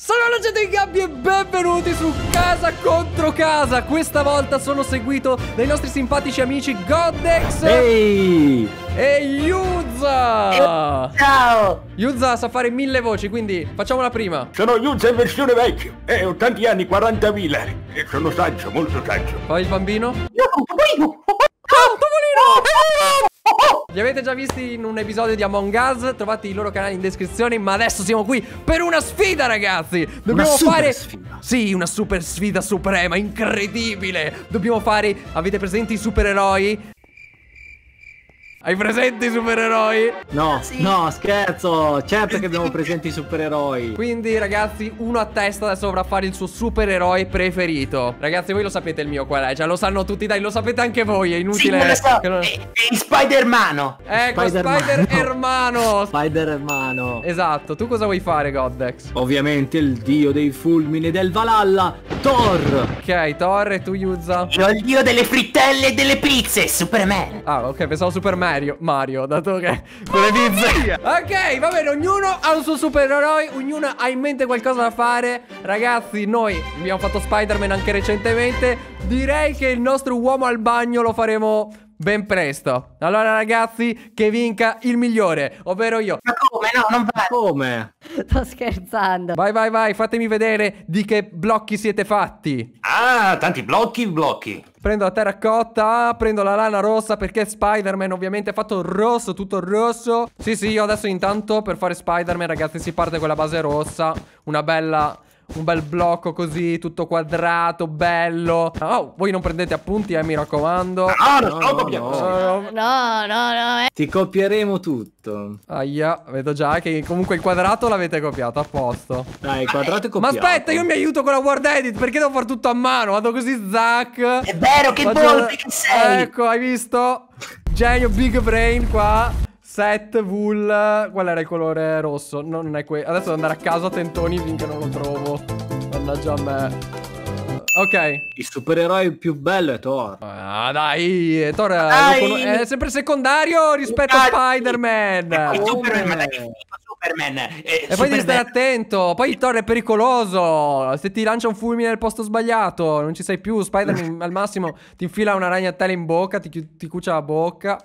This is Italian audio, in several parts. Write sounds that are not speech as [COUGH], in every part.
Sono la gente in gabbia e benvenuti su Casa contro Casa Questa volta sono seguito dai nostri simpatici amici Godex Ehi hey. E Yuza Ciao Yuza sa fare mille voci quindi facciamo la prima Sono Yuza in versione vecchio E eh, ho tanti anni, 40.000 E sono saggio, molto saggio Poi il bambino Io, no, ah, topolino oh, Topolino oh, oh, oh. Li avete già visti in un episodio di Among Us? Trovate i loro canali in descrizione. Ma adesso siamo qui per una sfida, ragazzi. Dobbiamo fare. Sfida. Sì, una super sfida suprema, incredibile. Dobbiamo fare. Avete presenti i supereroi? Hai presente i supereroi? No, sì. no, scherzo. Certo che abbiamo [LAUGHS] presente i supereroi. Quindi, ragazzi, uno a testa adesso dovrà fare il suo supereroe preferito. Ragazzi, voi lo sapete il mio qual è. Cioè, lo sanno tutti, dai, lo sapete anche voi. È inutile. Sì, so. Che non... È Spider-Mano. Ecco, Spider-Hermano. Spider-Hermano. Esatto. Tu cosa vuoi fare, Goddex? Ovviamente il dio dei fulmini del Valhalla, Thor. Ok, Thor, e tu, Yuza? Io il dio delle frittelle e delle pizze, Superman. Ah, ok, pensavo Superman. Mario, Mario, dato che con le pizze. Ok, va bene, ognuno ha un suo supereroe, ognuno ha in mente qualcosa da fare. Ragazzi, noi abbiamo fatto Spider-Man anche recentemente. Direi che il nostro uomo al bagno lo faremo ben presto. Allora ragazzi, che vinca il migliore, ovvero io. Ma come no, non vale. Come? [LAUGHS] Sto scherzando. Vai, vai, vai, fatemi vedere di che blocchi siete fatti. Ah, tanti blocchi, blocchi. Prendo la terracotta, prendo la lana rossa perché Spider-Man ovviamente è fatto rosso, tutto rosso. Sì, sì, io adesso intanto per fare Spider-Man, ragazzi, si parte con la base rossa. Una bella un bel blocco così, tutto quadrato, bello. Oh, voi non prendete appunti, eh, mi raccomando. Ah, no, no, no, no, no, no, no, no eh. Ti copieremo tutto. Aia, vedo già che comunque il quadrato l'avete copiato, a posto. Dai, il quadrato è copiato. Ma aspetta, io mi aiuto con la word edit, perché devo fare tutto a mano? Vado così, Zack. È vero, che Vado... che sei. Ecco, hai visto? Genio Big Brain qua Set wool. Qual era il colore rosso? No, non è quello. Adesso devo andare a casa a tentoni finché non lo trovo. Mannaggia a me. Eh, ok. Il supereroe più bello è Thor. Ah, dai, Thor dai. è sempre secondario rispetto a Spider-Man. Oh, Superman, Superman. Eh, e Superman. poi devi stare attento. Poi Thor è pericoloso. Se ti lancia un fulmine nel posto sbagliato, non ci sei più. Spider-Man [LAUGHS] al massimo ti infila una ragnatela in bocca, ti, ti cucia la bocca.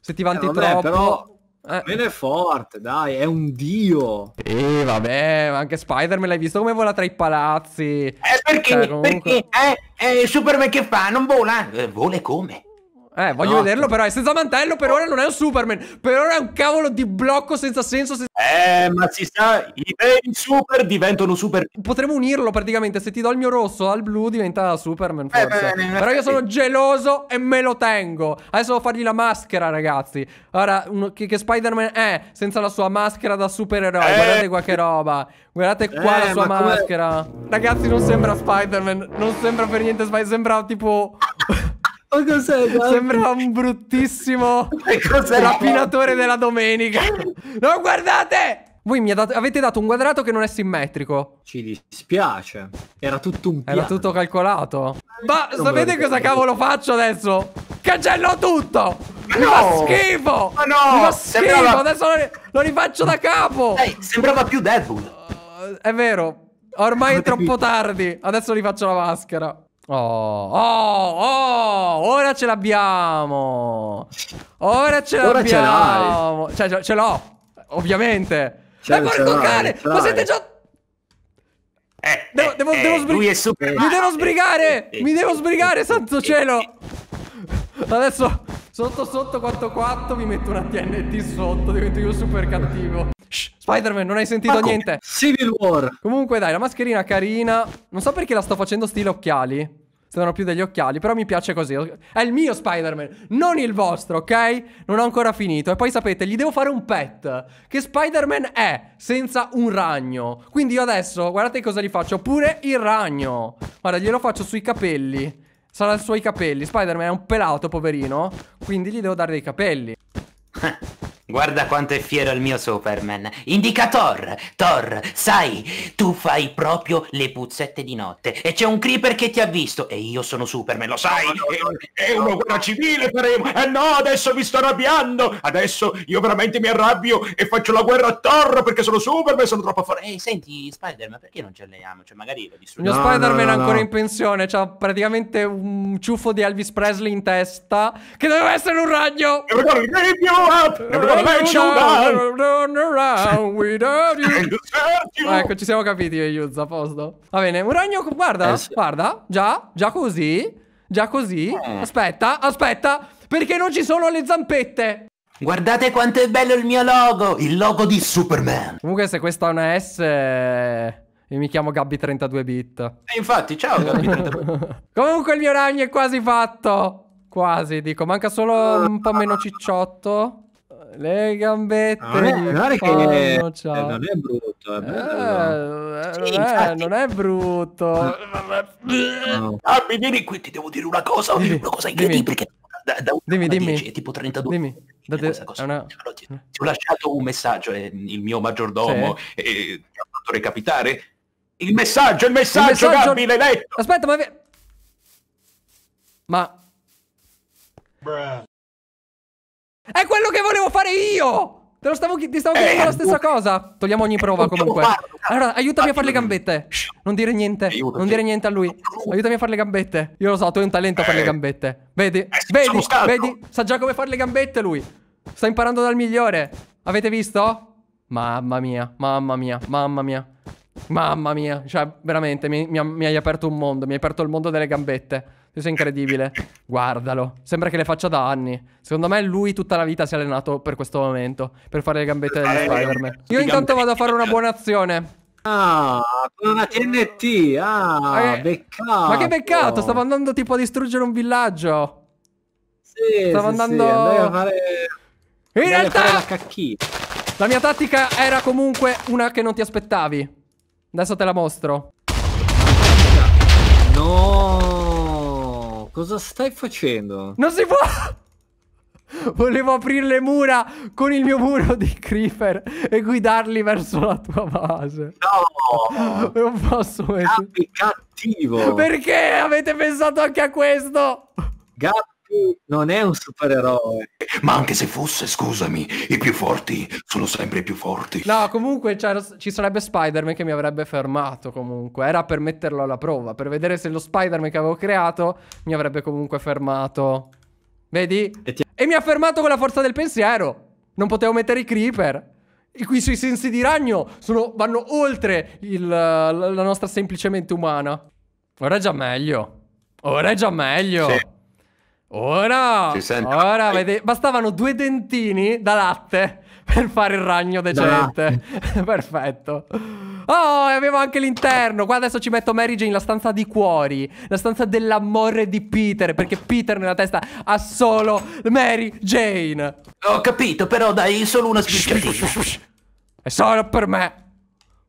Se ti vanti eh, vabbè, troppo. Però... Eh. Meno è forte, dai, è un dio. E eh, vabbè, anche Spider-Man l'hai visto come vola tra i palazzi. Eh, perché? Cioè, comunque... Perché? Eh, eh, Superman che fa? Non vola? Eh, vola come? Eh, voglio no. vederlo però, è senza mantello, per ora non è un Superman, per ora è un cavolo di blocco senza senso. Senza... Eh, ma si sa, i veri super diventano super... Potremmo unirlo praticamente, se ti do il mio rosso al blu diventa Superman eh, forse. Eh, bene, però io eh. sono geloso e me lo tengo. Adesso devo fargli la maschera ragazzi. Ora, che, che Spider-Man è senza la sua maschera da supereroe? Eh. Guardate qua che roba. Guardate qua eh, la sua ma maschera. Come... Ragazzi, non sembra Spider-Man, non sembra per niente Spider-Man, sembra tipo... Ma cos'è? [LAUGHS] Guarda? Sembra un bruttissimo [LAUGHS] rapinatore della domenica. [LAUGHS] Non guardate! Voi mi dat avete dato un quadrato che non è simmetrico. Ci dispiace. Era tutto un piano. Era tutto calcolato. Ma non sapete cosa cavolo faccio adesso? Cancello tutto! Ma mi fa schifo! Ma no! Mi fa schifo! Sembrava... Adesso lo, lo, rifaccio da capo! Ehi, sembrava più Deadpool. Uh, è vero. Ormai è troppo tardi. Adesso rifaccio la maschera. Oh, oh, oh, ora ce l'abbiamo. Ora ce l'abbiamo. Cioè, ce, cioè, ce l'ho, ovviamente. Cioè, eh, porco cane, ma siete già... Eh, devo, devo, eh, devo eh, sbrigare. Super... Mi devo sbrigare. Eh, eh, mi devo sbrigare, santo cielo. Adesso, sotto sotto 4-4, mi metto una TNT sotto. Divento io super cattivo. Spider-Man, non hai sentito niente. Civil War. Comunque, dai, la mascherina carina. Non so perché la sto facendo stile occhiali. Sembrano più degli occhiali, però mi piace così. È il mio Spider-Man, non il vostro, ok? Non ho ancora finito. E poi sapete, gli devo fare un pet. Che Spider-Man è senza un ragno? Quindi io adesso, guardate cosa gli faccio. Pure il ragno. Guarda, glielo faccio sui capelli. Sarà sui capelli. Spider-Man è un pelato, poverino. Quindi gli devo dare dei capelli. Eh. Guarda quanto è fiero il mio Superman. Indica Thor! Thor, sai, tu fai proprio le puzzette di notte e c'è un creeper che ti ha visto e io sono Superman, lo sai? No, no, no, è, è una guerra civile faremo! Eh no, adesso mi sto arrabbiando! Adesso io veramente mi arrabbio e faccio la guerra a Thor perché sono Superman, e sono troppo forte. Ehi, senti, Spider-Man, perché non ci alleiamo? Cioè, magari lo distruggiamo. Lo Spider-Man è ancora in pensione, c'ha praticamente un ciuffo di Elvis Presley in testa che doveva essere un ragno! [LAUGHS] Ecco, ci siamo capiti io e Yuzza, a posto. Va bene, un ragno, guarda, eh, sì. guarda, già, già così, già così. Mm. Aspetta, aspetta, perché non ci sono le zampette. Guardate quanto è bello il mio logo, il logo di Superman. Comunque se questa è una S... Eh, io mi chiamo Gabby32bit. E eh, infatti, ciao Gabby32bit. [LAUGHS] Comunque il mio ragno è quasi fatto. Quasi, dico, manca solo un po' meno cicciotto. Le gambette. Non è, non è che fanno, eh, non è brutto. È bello, eh, eh sì, eh, non è brutto. No. Ah. Abbi, ah, vieni qui, ti devo dire una cosa. Dimmi, una cosa incredibile. Dimmi. dimmi, dimmi. 10, tipo 32. Dimmi. Da te, una... ti, ti, ho lasciato un messaggio, eh, il mio maggiordomo sì. eh, ti ha fatto recapitare. Il messaggio, il messaggio, il messaggio... Gabby, l'hai letto! Aspetta, ma... Ma... È quello che volevo fare io! Te lo stavo, ti stavo eh, chiedendo eh, la stessa cosa. Togliamo ogni prova comunque. Farlo, allora, aiutami a fare le gambette. non dire niente. Aiutati. Non dire niente a lui. Aiutami a fare le gambette. Io lo so, tu hai un talento eh. per le gambette. Vedi, eh, vedi, vedi. Sa già come fare le gambette lui. Sta imparando dal migliore. Avete visto? Mamma mia, mamma mia, mamma mia. Mamma mia, cioè veramente mi, mi, mi, hai aperto un mondo, mi hai aperto il mondo delle gambette. Questo è incredibile. Guardalo, sembra che le faccia da anni. Secondo me lui tutta la vita si è allenato per questo momento, per fare le gambette degli Spider-Man. Io intanto vado a fare una buona azione. Ah, con una TNT, ah, eh, beccato. Ma che beccato, stavo andando tipo a distruggere un villaggio. Sì, stavo sì, andando... Sì, a fare... In realtà... Fare la, la mia tattica era comunque una che non ti aspettavi. Adesso te la mostro. No, cosa stai facendo? Non si può! Volevo aprire le mura con il mio muro di creeper e guidarli verso la tua base. No! Non posso Gabby, cattivo! Perché avete pensato anche a questo? Gabby non è un supereroe. Ma anche se fosse, scusami, i più forti sono sempre i più forti. No, comunque cioè, ci sarebbe Spider-Man che mi avrebbe fermato comunque. Era per metterlo alla prova, per vedere se lo Spider-Man che avevo creato mi avrebbe comunque fermato. Vedi? E, ti... e mi ha fermato con la forza del pensiero. Non potevo mettere i creeper. I cui sui sensi di ragno sono, vanno oltre il, la nostra semplicemente umana. Ora è già meglio. Ora è già meglio. Sì. Ora, ora vede... bastavano due dentini da latte per fare il ragno decente. [LAUGHS] Perfetto. Oh, e abbiamo anche l'interno. Qua adesso ci metto Mary Jane, la stanza di cuori. La stanza dell'amore di Peter. Perché Peter nella testa ha solo Mary Jane. Ho capito, però dai, solo una sbicciatina. È solo per me.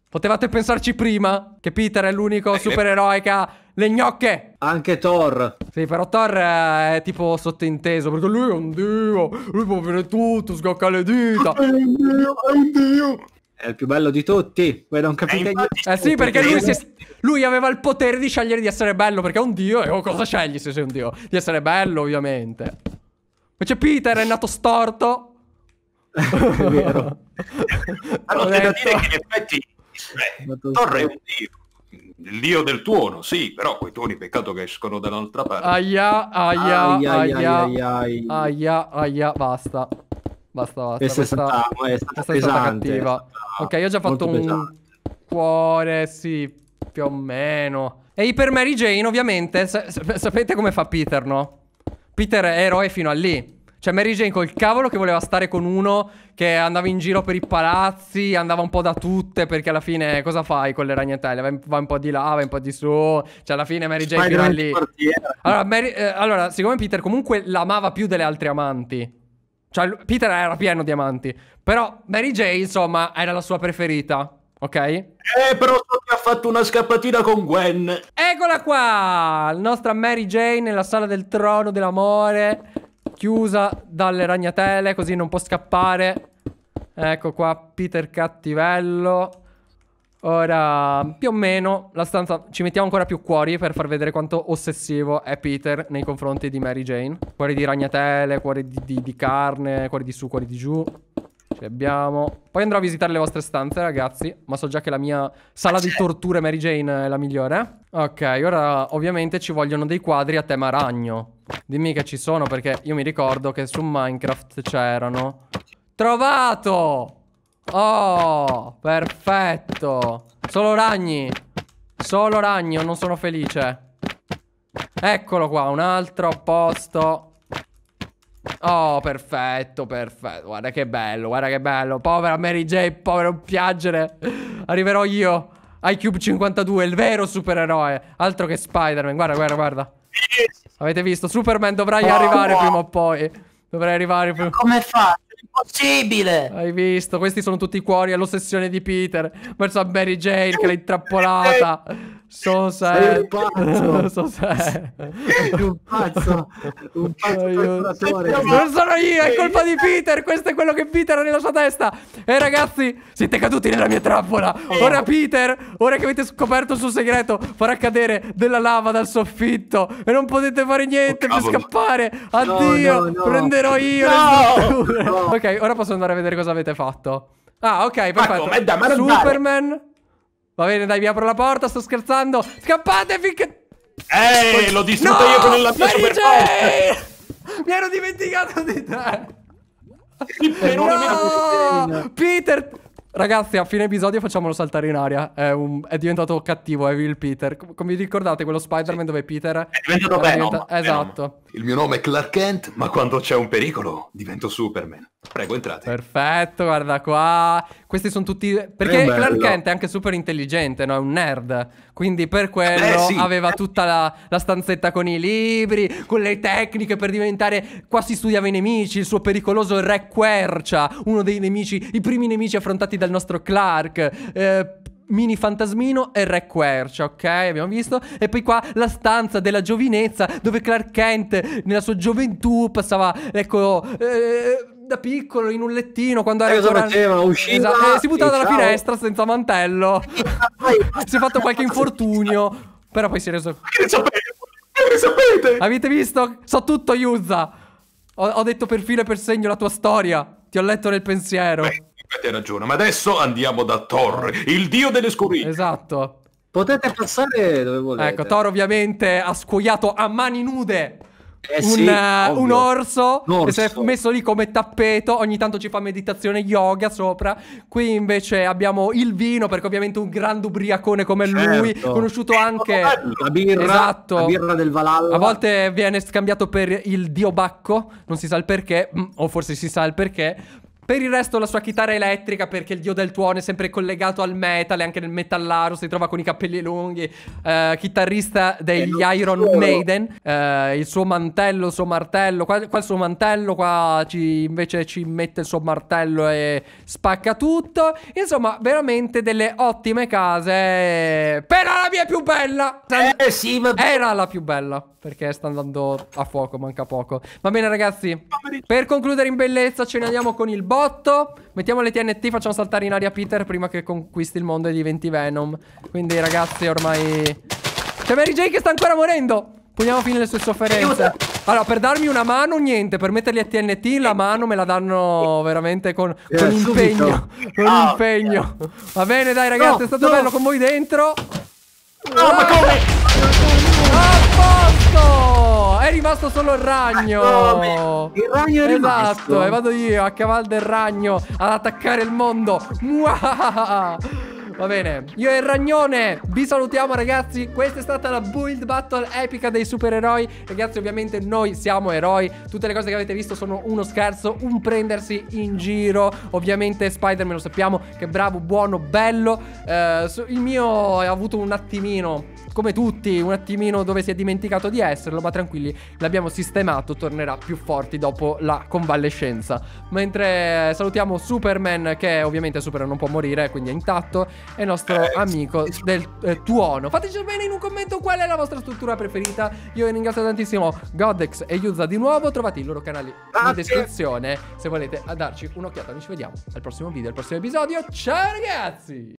Potevate pensarci prima che Peter è l'unico eh, eh. supereroe che ha le gnocche! Anche Thor. Sì, però Thor è tipo sottinteso, perché lui è un dio, lui può avere tutto, sgocca le dita. È un dio, è un dio. È il più bello di tutti, voi non capite eh, niente. Eh sì, perché lui, è... lui, aveva il potere di scegliere di essere bello, perché è un dio, e oh, cosa scegli se sei un dio? Di essere bello, ovviamente. Ma c'è Peter, è nato storto. [LAUGHS] è vero. [LAUGHS] allora, c'è da dire che in effetti, beh, Thor è un dio il dio del tuono, sì, però quei tuoni peccato che escono dall'altra parte. Aia, aia, aia, aia, aia, aia, basta. Basta, basta. Questa, è stata, questa, è stata, questa pesante, è stata cattiva. È stata ok, ho già fatto un cuore, sì, più o meno. E per Mary Jane, ovviamente, sapete come fa Peter, no? Peter è eroe fino a lì. Cioè Mary Jane col cavolo che voleva stare con uno che andava in giro per i palazzi, andava un po' da tutte perché alla fine cosa fai con le ragnatele? Va, un po' di là, va un po' di su, cioè alla fine Mary Jane fino lì. Allora, Mary, eh, allora, siccome Peter comunque l'amava più delle altre amanti, cioè Peter era pieno di amanti, però Mary Jane insomma era la sua preferita. Ok? Eh, però Sofia ha fatto una scappatina con Gwen. Eccola qua! La nostra Mary Jane nella sala del trono dell'amore. Chiusa dalle ragnatele, così non può scappare. Ecco qua, Peter Cattivello. Ora, più o meno, la stanza... Ci mettiamo ancora più cuori per far vedere quanto ossessivo è Peter nei confronti di Mary Jane. Cuori di ragnatele, cuori di, di, di carne, cuori di su, cuori di giù. Ce abbiamo. Poi andrò a visitare le vostre stanze, ragazzi. Ma so già che la mia sala di torture Mary Jane è la migliore. Ok, ora ovviamente ci vogliono dei quadri a tema ragno. Dimmi che ci sono, perché io mi ricordo che su Minecraft c'erano. Trovato! Oh, perfetto. Solo ragni. Solo ragno, non sono felice. Eccolo qua, un altro posto Oh, perfetto, perfetto. Guarda che bello, guarda che bello. Povera Mary J, povero piangere. Arriverò io. iCube 52, il vero supereroe. Altro che Spider-Man. Guarda, guarda, guarda. Avete visto? Superman dovrai oh, arrivare wow. prima o poi. Dovrai arrivare prima. Come fa? Impossibile! Hai visto? Questi sono tutti i cuori all'ossessione di Peter. Verso Mary Jane che l'ha intrappolata. [LAUGHS] Sosa Sei un pazzo. [LAUGHS] so è... un pazzo. Un pazzo Non sono io, è colpa di Peter. Questo è quello che Peter ha nella sua testa. E ragazzi, siete caduti nella mia trappola. Eh. Ora Peter, ora che avete scoperto il suo segreto, farà cadere della lava dal soffitto. E non potete fare niente oh, per scappare. Addio, no, no, no. prenderò io. No! ok, ora posso andare a vedere cosa avete fatto. Ah, ok, perfetto. Ma Superman Va bene, dai, vi apro la porta, sto scherzando. Scappate finché... Ehi, l'ho distrutto no! io con la mia super Mi ero dimenticato di te. no! Peter... Ragazzi, a fine episodio facciamolo saltare in aria. È, un... è diventato cattivo, è Will Peter. Come vi ricordate quello Spider-Man dove Peter... È diventato Venom. Diventa... Esatto. Il mio nome è Clark Kent, ma quando c'è un pericolo divento Superman. Prego, entrate. Perfetto, guarda qua. Questi sono tutti... Perché Clark Kent è anche super intelligente, no? È un nerd. Quindi per eh, quello eh, sì. aveva [LAUGHS] tutta la, la, stanzetta con i libri, con le tecniche per diventare... Qua si studiava i nemici, il suo pericoloso Re Quercia, uno dei nemici, i primi nemici affrontati dal nostro Clark. Eh, mini fantasmino e Re Quercia, ok? Abbiamo visto. E poi qua la stanza della giovinezza dove Clark Kent nella sua gioventù passava, ecco... Eh, da piccolo in un lettino quando era eh, cosa ancora... faceva? Usciva esatto. eh, si buttava dalla ciao. finestra senza mantello [LAUGHS] si è fatto qualche infortunio però poi si è reso che sapete? Che sapete? avete visto? so tutto Yuza ho, ho, detto per filo e per segno la tua storia ti ho letto nel pensiero Beh, hai ragione ma adesso andiamo da Thor il dio delle scurie esatto potete passare dove volete ecco Thor ovviamente ha scuoiato a mani nude eh sì, eh, un, orso, orso, che si è messo lì come tappeto, ogni tanto ci fa meditazione yoga sopra. Qui invece abbiamo il vino, perché ovviamente un grande ubriacone come certo. lui, conosciuto oh, anche... La birra, esatto. la birra del Valhalla. A volte viene scambiato per il dio Bacco, non si sa il perché, mm, o forse si sa il perché, per il resto la sua chitarra elettrica perché il dio del tuono è sempre collegato al metal e anche nel metallaro si trova con i capelli lunghi. Uh, chitarrista degli Iron Maiden. Uh, il suo mantello, il suo martello. Qua, qua il suo mantello, qua ci, invece ci mette il suo martello e spacca tutto. Insomma, veramente delle ottime case. Eh, però la mia più bella! Eh, sì, ma... Era la più bella perché sta andando a fuoco, manca poco. Va bene ragazzi, per concludere in bellezza ce ne andiamo con il boss botto. Mettiamo le TNT, facciamo saltare in aria Peter prima che conquisti il mondo e diventi Venom. Quindi ragazzi ormai... C'è Mary Jane che sta ancora morendo. Poniamo fine le sue sofferenze. Allora, per darmi una mano, niente. Per metterli a TNT, la mano me la danno veramente con, eh, con impegno. Con ah. impegno. Va bene, dai ragazzi, no, è stato no. bello con voi dentro. No, oh, ah, ma come? A posto! È rimasto solo il ragno. Ah, il ragno è rimasto. Esatto, e vado io a cavallo del ragno ad attaccare il mondo. Muah! Va bene Io e il ragnone Vi salutiamo ragazzi Questa è stata la build battle epica dei supereroi Ragazzi ovviamente noi siamo eroi Tutte le cose che avete visto sono uno scherzo Un prendersi in giro Ovviamente Spider-Man lo sappiamo Che bravo, buono, bello eh, Il mio ha avuto un attimino come tutti, un attimino dove si è dimenticato di esserlo, ma tranquilli, l'abbiamo sistemato, tornerà più forti dopo la convalescenza. Mentre salutiamo Superman, che ovviamente Superman non può morire, quindi è intatto, e nostro eh, amico sì, del eh, tuono. Fateci bene in un commento qual è la vostra struttura preferita. Io vi ringrazio tantissimo Godex e Yuza di nuovo. Trovate i loro canali ah, in descrizione se volete darci un'occhiata. Noi ci vediamo al prossimo video, al prossimo episodio. Ciao ragazzi!